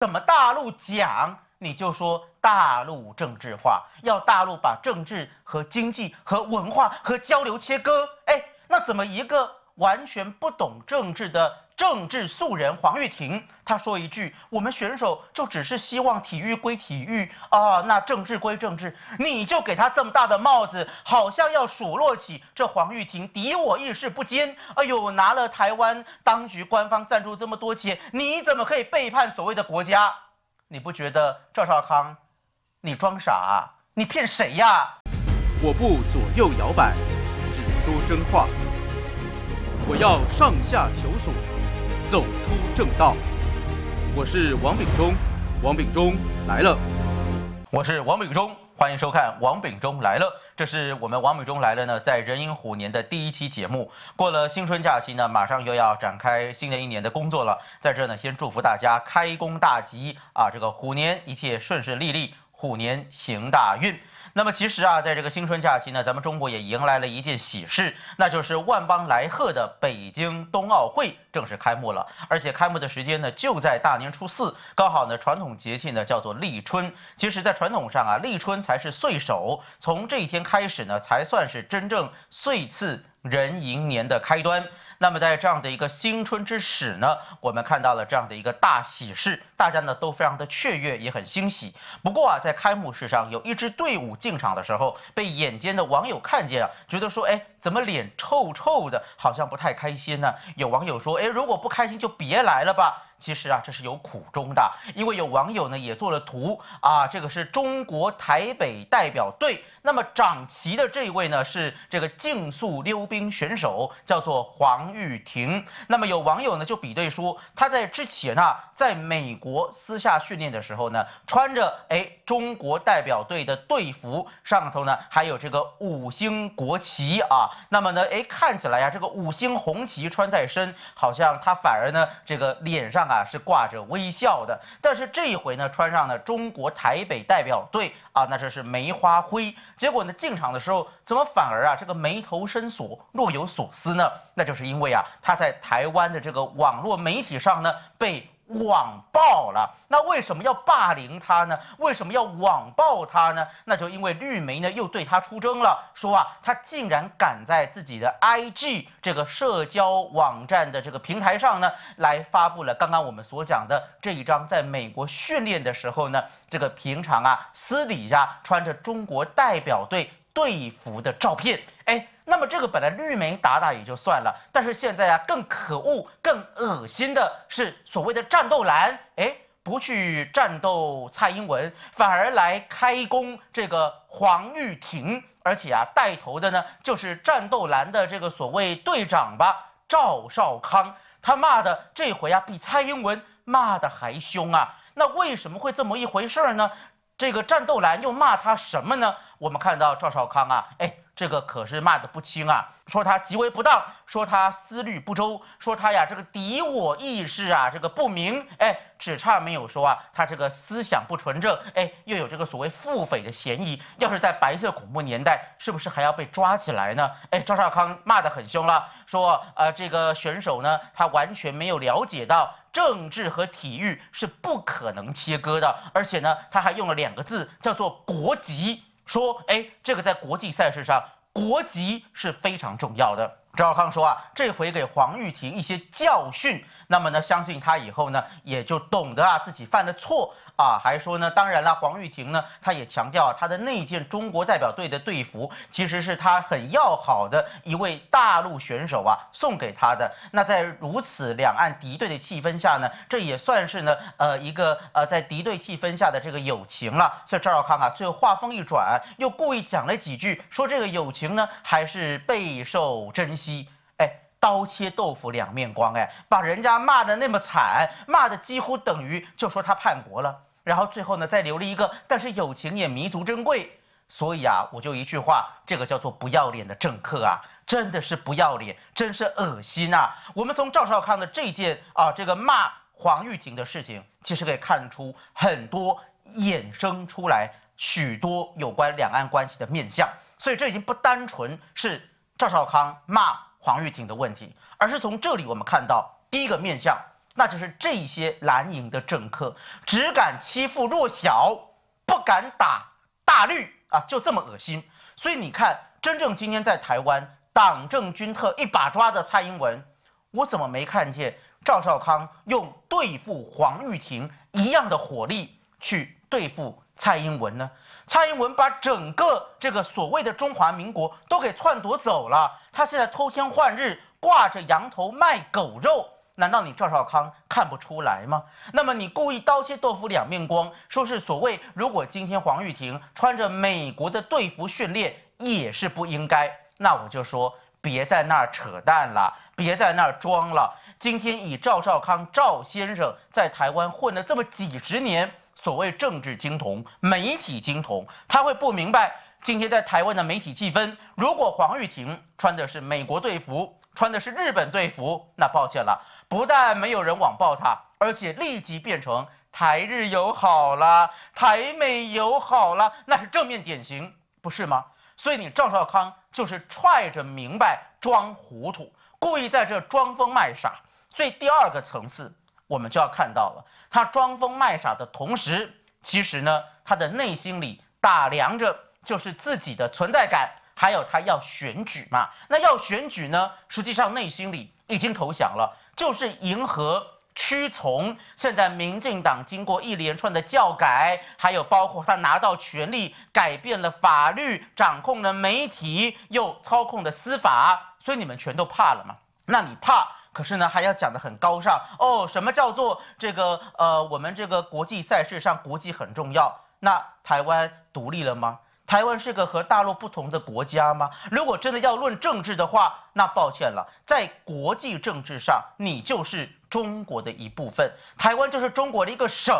怎么大陆讲，你就说大陆政治化，要大陆把政治和经济和文化和交流切割？哎，那怎么一个？完全不懂政治的政治素人黄玉婷，她说一句：“我们选手就只是希望体育归体育啊，那政治归政治。”你就给他这么大的帽子，好像要数落起这黄玉婷敌我意识不坚。哎呦，拿了台湾当局官方赞助这么多钱，你怎么可以背叛所谓的国家？你不觉得赵少康，你装傻，你骗谁呀？我不左右摇摆，只说真话。我要上下求索，走出正道。我是王秉忠，王秉忠来了。我是王秉忠，欢迎收看《王秉忠来了》。这是我们《王秉忠来了》呢，在壬寅虎年的第一期节目。过了新春假期呢，马上又要展开新的一年的工作了。在这呢，先祝福大家开工大吉啊！这个虎年一切顺顺利利，虎年行大运。那么其实啊，在这个新春假期呢，咱们中国也迎来了一件喜事，那就是万邦来贺的北京冬奥会正式开幕了，而且开幕的时间呢就在大年初四，刚好呢传统节气呢叫做立春。其实，在传统上啊，立春才是岁首，从这一天开始呢，才算是真正岁次。人迎年的开端，那么在这样的一个新春之始呢，我们看到了这样的一个大喜事，大家呢都非常的雀跃，也很欣喜。不过啊，在开幕式上，有一支队伍进场的时候，被眼尖的网友看见啊，觉得说，哎，怎么脸臭臭的，好像不太开心呢？有网友说，哎，如果不开心就别来了吧。其实啊，这是有苦衷的，因为有网友呢也做了图啊，这个是中国台北代表队，那么掌旗的这位呢是这个竞速溜冰选手，叫做黄玉婷。那么有网友呢就比对说，他在之前呢在美国私下训练的时候呢，穿着哎中国代表队的队服，上头呢还有这个五星国旗啊。那么呢哎看起来呀，这个五星红旗穿在身，好像他反而呢这个脸上。啊，是挂着微笑的。但是这一回呢，穿上了中国台北代表队啊，那这是梅花灰。结果呢，进场的时候怎么反而啊，这个眉头深锁，若有所思呢？那就是因为啊，他在台湾的这个网络媒体上呢，被。网暴了，那为什么要霸凌他呢？为什么要网暴他呢？那就因为绿媒呢又对他出征了，说啊，他竟然敢在自己的 IG 这个社交网站的这个平台上呢，来发布了刚刚我们所讲的这一张在美国训练的时候呢，这个平常啊私底下穿着中国代表队队服的照片，哎。那么这个本来绿梅打打也就算了，但是现在啊更可恶、更恶心的是所谓的战斗蓝，哎，不去战斗蔡英文，反而来开工这个黄玉婷，而且啊带头的呢就是战斗蓝的这个所谓队长吧赵少康，他骂的这回啊比蔡英文骂的还凶啊！那为什么会这么一回事儿呢？这个战斗蓝又骂他什么呢？我们看到赵少康啊，哎。这个可是骂得不轻啊，说他极为不当，说他思虑不周，说他呀这个敌我意识啊这个不明，哎，只差没有说啊他这个思想不纯正，哎，又有这个所谓腹诽的嫌疑。要是在白色恐怖年代，是不是还要被抓起来呢？哎，赵少康骂得很凶了，说呃这个选手呢，他完全没有了解到政治和体育是不可能切割的，而且呢他还用了两个字，叫做国籍。说，哎，这个在国际赛事上，国籍是非常重要的。赵少康说啊，这回给黄玉婷一些教训，那么呢，相信他以后呢，也就懂得啊自己犯的错啊。还说呢，当然了，黄玉婷呢，他也强调啊，他的那件中国代表队的队服其实是他很要好的一位大陆选手啊送给他的。那在如此两岸敌对的气氛下呢，这也算是呢呃一个呃在敌对气氛下的这个友情了。所以赵少康啊，最后话锋一转，又故意讲了几句，说这个友情呢还是备受珍。西哎，刀切豆腐两面光哎，把人家骂的那么惨，骂的几乎等于就说他叛国了。然后最后呢，再留了一个，但是友情也弥足珍贵。所以啊，我就一句话，这个叫做不要脸的政客啊，真的是不要脸，真是恶心啊。我们从赵少康的这件啊，这个骂黄玉婷的事情，其实可以看出很多衍生出来许多有关两岸关系的面相。所以这已经不单纯是。赵少康骂黄玉婷的问题，而是从这里我们看到第一个面向，那就是这些蓝营的政客只敢欺负弱小，不敢打大绿啊，就这么恶心。所以你看，真正今天在台湾党政军特一把抓的蔡英文，我怎么没看见赵少康用对付黄玉婷一样的火力去对付蔡英文呢？蔡英文把整个这个所谓的中华民国都给篡夺走了，他现在偷天换日，挂着羊头卖狗肉，难道你赵少康看不出来吗？那么你故意刀切豆腐两面光，说是所谓如果今天黄玉婷穿着美国的队服训练也是不应该，那我就说别在那儿扯淡了，别在那儿装了。今天以赵少康赵先生在台湾混了这么几十年。所谓政治精通、媒体精通，他会不明白今天在台湾的媒体气氛。如果黄玉婷穿的是美国队服，穿的是日本队服，那抱歉了，不但没有人网暴他，而且立即变成台日友好啦，台美友好啦，那是正面典型，不是吗？所以你赵少康就是揣着明白装糊涂，故意在这装疯卖傻。所以第二个层次。我们就要看到了，他装疯卖傻的同时，其实呢，他的内心里打量着就是自己的存在感，还有他要选举嘛。那要选举呢，实际上内心里已经投降了，就是迎合、屈从。现在民进党经过一连串的教改，还有包括他拿到权力，改变了法律，掌控了媒体，又操控了司法，所以你们全都怕了嘛？那你怕？可是呢，还要讲得很高尚哦。什么叫做这个？呃，我们这个国际赛事上，国际很重要。那台湾独立了吗？台湾是个和大陆不同的国家吗？如果真的要论政治的话，那抱歉了，在国际政治上，你就是中国的一部分，台湾就是中国的一个省。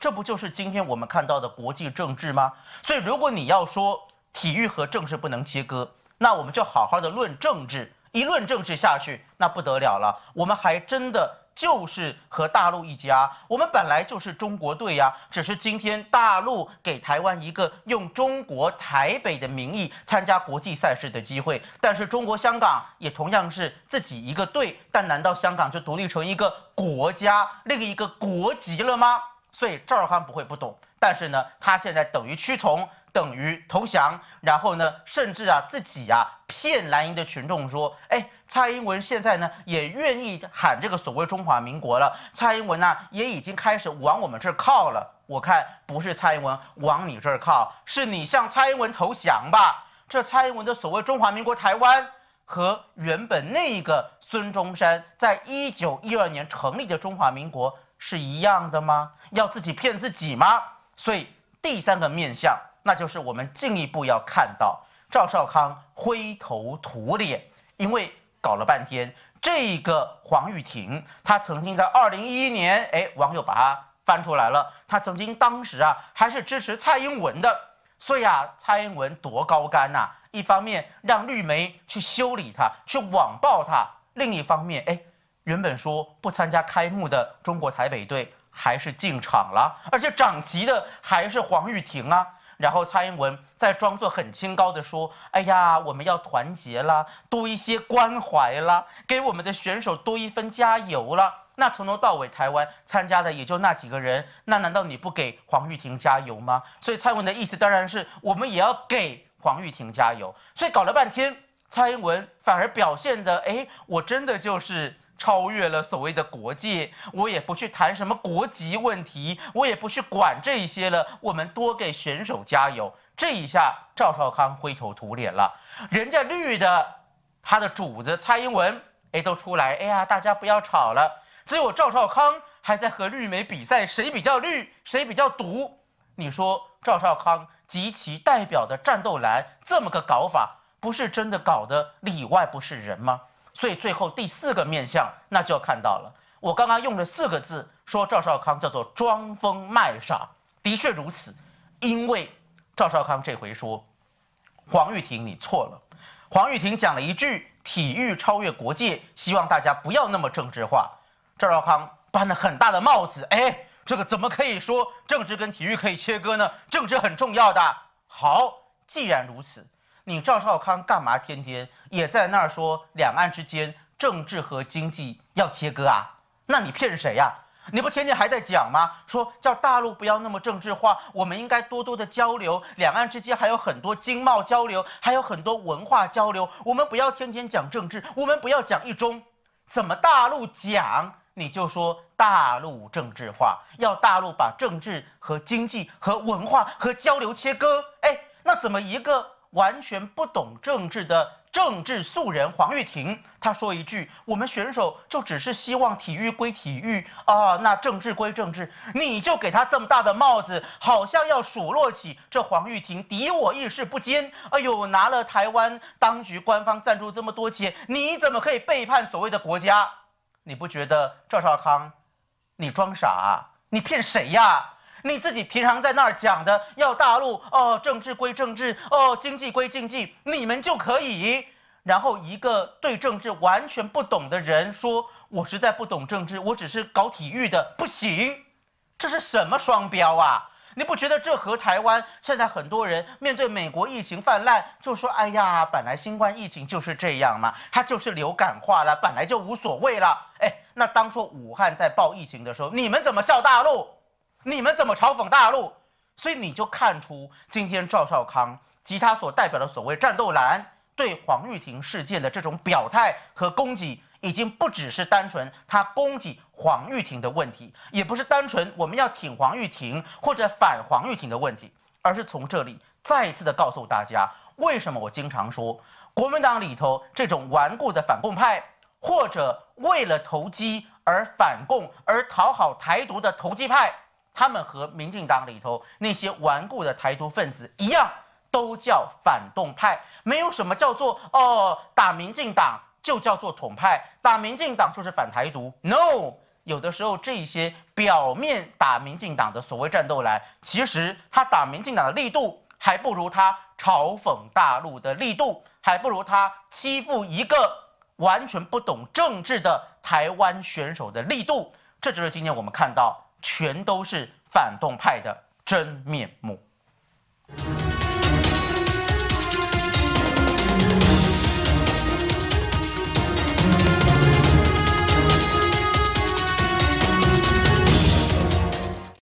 这不就是今天我们看到的国际政治吗？所以，如果你要说体育和政治不能切割，那我们就好好的论政治。一论政治下去，那不得了了。我们还真的就是和大陆一家，我们本来就是中国队呀。只是今天大陆给台湾一个用中国台北的名义参加国际赛事的机会，但是中国香港也同样是自己一个队。但难道香港就独立成一个国家，另一个国籍了吗？所以赵尔康不会不懂，但是呢，他现在等于屈从。等于投降，然后呢，甚至啊自己啊骗蓝营的群众说，哎，蔡英文现在呢也愿意喊这个所谓中华民国了，蔡英文呢也已经开始往我们这儿靠了。我看不是蔡英文往你这儿靠，是你向蔡英文投降吧？这蔡英文的所谓中华民国台湾和原本那个孙中山在一九一二年成立的中华民国是一样的吗？要自己骗自己吗？所以第三个面相。那就是我们进一步要看到赵少康灰头土脸，因为搞了半天这个黄玉婷，她曾经在二零一一年，哎，网友把她翻出来了，她曾经当时啊还是支持蔡英文的，所以啊蔡英文多高干呐！一方面让绿媒去修理他，去网暴他；另一方面，哎，原本说不参加开幕的中国台北队还是进场了，而且掌旗的还是黄玉婷啊。然后蔡英文再装作很清高的说：“哎呀，我们要团结了，多一些关怀了，给我们的选手多一分加油了。”那从头到尾，台湾参加的也就那几个人，那难道你不给黄玉婷加油吗？所以蔡英文的意思当然是，我们也要给黄玉婷加油。所以搞了半天，蔡英文反而表现的，哎，我真的就是。超越了所谓的国界，我也不去谈什么国籍问题，我也不去管这一些了。我们多给选手加油。这一下，赵少康灰头土脸了。人家绿的，他的主子蔡英文，哎，都出来。哎呀，大家不要吵了。只有赵少康还在和绿媒比赛，谁比较绿，谁比较毒。你说赵少康及其代表的战斗蓝这么个搞法，不是真的搞得里外不是人吗？所以最后第四个面相，那就要看到了。我刚刚用了四个字说赵少康叫做装疯卖傻，的确如此。因为赵少康这回说，黄玉婷你错了。黄玉婷讲了一句体育超越国界，希望大家不要那么政治化。赵少康搬了很大的帽子，哎，这个怎么可以说政治跟体育可以切割呢？政治很重要的。好，既然如此。你赵少康干嘛天天也在那儿说两岸之间政治和经济要切割啊？那你骗谁呀？你不天天还在讲吗？说叫大陆不要那么政治化，我们应该多多的交流，两岸之间还有很多经贸交流，还有很多文化交流，我们不要天天讲政治，我们不要讲一中。怎么大陆讲你就说大陆政治化，要大陆把政治和经济和文化和交流切割？哎，那怎么一个？完全不懂政治的政治素人黄玉婷，她说一句：“我们选手就只是希望体育归体育啊，那政治归政治。”你就给他这么大的帽子，好像要数落起这黄玉婷敌我意识不坚。哎呦，拿了台湾当局官方赞助这么多钱，你怎么可以背叛所谓的国家？你不觉得赵少康，你装傻，你骗谁呀？你自己平常在那儿讲的要大陆哦，政治归政治哦，经济归经济，你们就可以。然后一个对政治完全不懂的人说：“我实在不懂政治，我只是搞体育的。”不行，这是什么双标啊？你不觉得这和台湾现在很多人面对美国疫情泛滥就说：“哎呀，本来新冠疫情就是这样嘛，它就是流感化了，本来就无所谓了。”哎，那当初武汉在报疫情的时候，你们怎么笑大陆？你们怎么嘲讽大陆？所以你就看出今天赵少康及他所代表的所谓“战斗蓝”对黄玉婷事件的这种表态和攻击，已经不只是单纯他攻击黄玉婷的问题，也不是单纯我们要挺黄玉婷或者反黄玉婷的问题，而是从这里再一次的告诉大家，为什么我经常说国民党里头这种顽固的反共派，或者为了投机而反共而讨好台独的投机派。他们和民进党里头那些顽固的台独分子一样，都叫反动派。没有什么叫做哦，打民进党就叫做统派，打民进党就是反台独。No，有的时候这些表面打民进党的所谓战斗来，其实他打民进党的力度，还不如他嘲讽大陆的力度，还不如他欺负一个完全不懂政治的台湾选手的力度。这就是今天我们看到。全都是反动派的真面目。